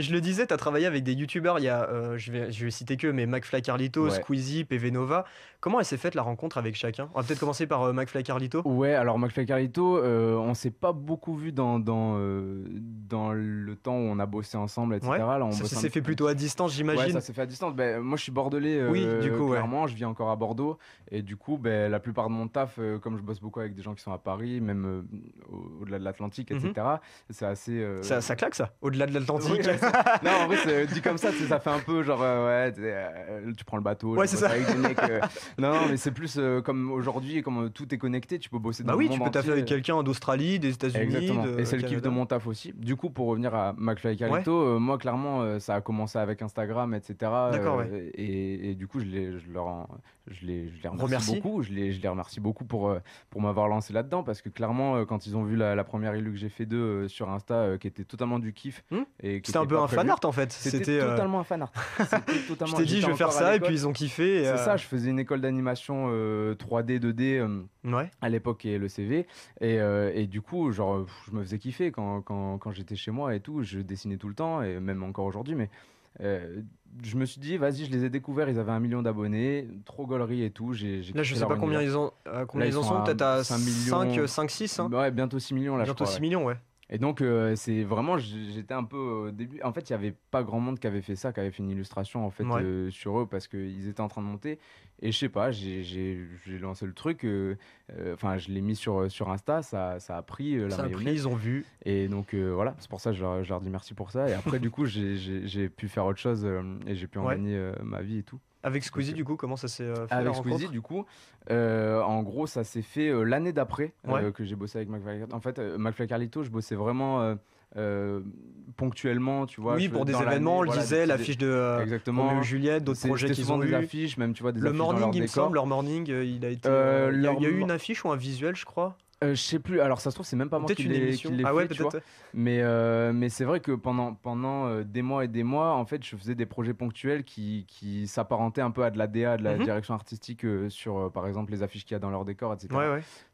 je le disais, tu as travaillé avec des youtubeurs, il y a, euh, je, vais, je vais citer que, mais McFly Carlito, Squeezie, PV Nova. Comment elle s'est faite la rencontre avec chacun On va peut-être commencer par euh, McFly Carlito. Ouais, alors McFly Carlito, on euh, on s'est pas beaucoup vu dans, dans, le temps où on a bossé ensemble, etc. on ça s'est fait plutôt à distance, j'imagine. Ouais, ça s'est fait à distance. Ben, moi, je suis bordelais, oui, du coup, clairement, je vis encore à Bordeaux. Et du coup, ben, la plupart de mon taf, comme je bosse beaucoup avec des gens qui sont à Paris, même au-delà de l'Atlantique, etc., mhm. c'est assez. Ça, ça, claque, ça Au-delà de l'Atlantique non, en vrai, c'est, dit comme ça, ça fait un peu genre, euh, ouais, euh, tu prends le bateau. c'est ça. non, mais c'est plus euh, comme aujourd'hui, comme tout est connecté, tu peux bosser bah dans bah oui, tu peux avec quelqu'un d'Australie, des États-Unis. Et c'est le kiff de mon taf aussi. Du coup, pour revenir à McFly et moi, clairement, ça a commencé avec Instagram, etc. D'accord, et, du coup, je, les, je je les, je les remercie, beaucoup. Je les, je les remercie beaucoup pour, pour m'avoir lancé là-dedans parce que clairement, quand ils ont vu la, première élu que j'ai fait d'eux sur Insta, qui était totalement du kiff. Hmm et un fan art en fait. C'était euh, totalement un fan art. je t'ai dit, je vais faire ça, et puis ils ont kiffé. C'est euh. ça, je faisais une école d'animation 3D, euh, 2D ouais. à l'époque et le CV. Et, et, du coup, genre, je me faisais kiffer quand, quand, quand j'étais chez moi et tout. Je dessinais tout le temps, et même encore aujourd'hui, mais. je me suis dit, vas-y, je les ai découverts. Ils avaient un million d'abonnés, trop galerie et tout. j'ai là, je sais pas combien ils, ont, combien ils en sont, peut-être à 5, 5, 6. bientôt 6 millions Bientôt 6 millions, ouais. Et donc, euh, c'est vraiment, j'étais un peu au début. En fait, il n'y avait pas grand monde qui avait fait ça, qui avait fait une illustration en fait euh, sur eux parce qu'ils étaient en train de monter. Et je sais pas, j'ai lancé le truc. Euh, enfin, je l'ai mis sur, sur Insta, ça, ça a pris la ça a pris, ils ont vu. Et donc, voilà, c'est pour ça que je leur, dis merci pour ça. Et après, du coup, j'ai pu faire autre chose et j'ai pu en gagner ma vie et tout. Avec Squeezie, du coup, comment ça s'est euh, fait Avec Squeezie, du coup, euh, en gros, ça s'est fait euh, l'année d'après que j'ai bossé avec McFly. En fait, McFly Carlito, je bossais vraiment ponctuellement, tu vois. Oui, pour des événements, on le disait, l'affiche de exactement. Juliette, d'autres projets qui ont des affiches, même, tu vois, des Le morning, leur il me semble, leur morning, il a été. il y, a eu une affiche ou un visuel, je crois. Euh, je sais plus. Alors ça se trouve c'est même pas moi qui l'ai ah fait, Mais euh, mais c'est vrai que pendant pendant euh, des mois et des mois, en fait, je faisais des projets ponctuels qui qui s'apparentaient un peu à de la DA, de la mhm. direction artistique sur par exemple les affiches qu'il y a dans leur décor, etc.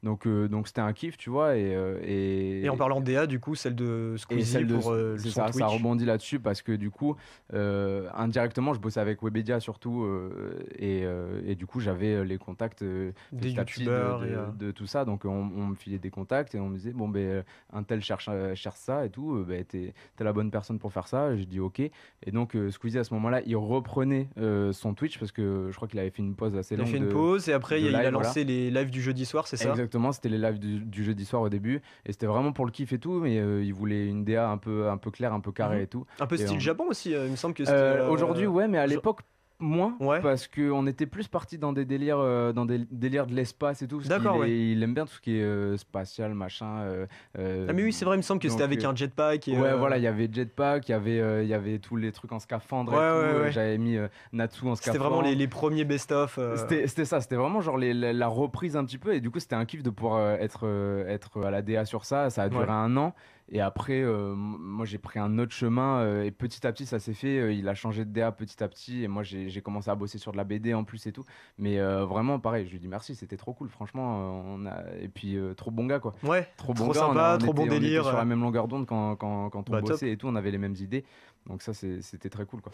Donc donc c'était un kiff, tu vois. Et, et, en parlant de DA, du coup celle de Squeezie celle de, pour ça, ça rebondit là-dessus parce que du coup indirectement je bossais avec Webedia surtout et, et du coup j'avais les contacts des youtubeurs de, de, tout ça. Donc on, on filait des contacts et on me disait bon ben euh, un tel cherche, euh, cherche ça et tout, euh, ben t'es es la bonne personne pour faire ça. je dis ok. Et donc Squeezie à ce moment-là, il reprenait son Twitch parce que je crois qu'il avait fait une pause assez longue. Il fait une pause et après il, a lancé les lives du jeudi soir, c'est ça Exactement, c'était les lives du, jeudi soir au début et c'était vraiment pour le kiff et tout, mais il voulait une DA un peu un peu claire, un peu carré mhm. et tout. Un peu style Japon aussi, il me semble que. Aujourd'hui ouais, mais à l'époque moins ouais. parce qu'on était plus parti dans des délires, euh, dans des délires de l'espace et tout. D'accord. Il, il, aime bien tout ce qui est euh, spatial, machin. Euh, ah mais oui, c'est vrai. Il me semble que c'était avec un jetpack. Et, ouais, voilà. Il y avait jetpack, il y avait, il y avait tous les trucs en scaphandre. J'avais mis Natsu en scaphandre. C'était vraiment les, les premiers best-of. C'était ça. C'était vraiment genre la, reprise un petit peu. Et du coup, c'était un kiff de pouvoir être, être à la DA sur ça. Ça a duré un an. Et après, moi, j'ai pris un autre chemin et petit à petit, ça s'est fait. il a changé de DA petit à petit et moi, j'ai j'ai commencé à bosser sur de la BD en plus et tout. Mais euh, vraiment, pareil, je lui dis merci, c'était trop cool, franchement. Euh, on a... Et puis, euh, trop bon gars, quoi. Ouais, trop bon trop bon délire. On sur la même longueur d'onde quand, on bah, bossait et tout, on avait les mêmes idées. Donc, ça, c'était très cool, quoi.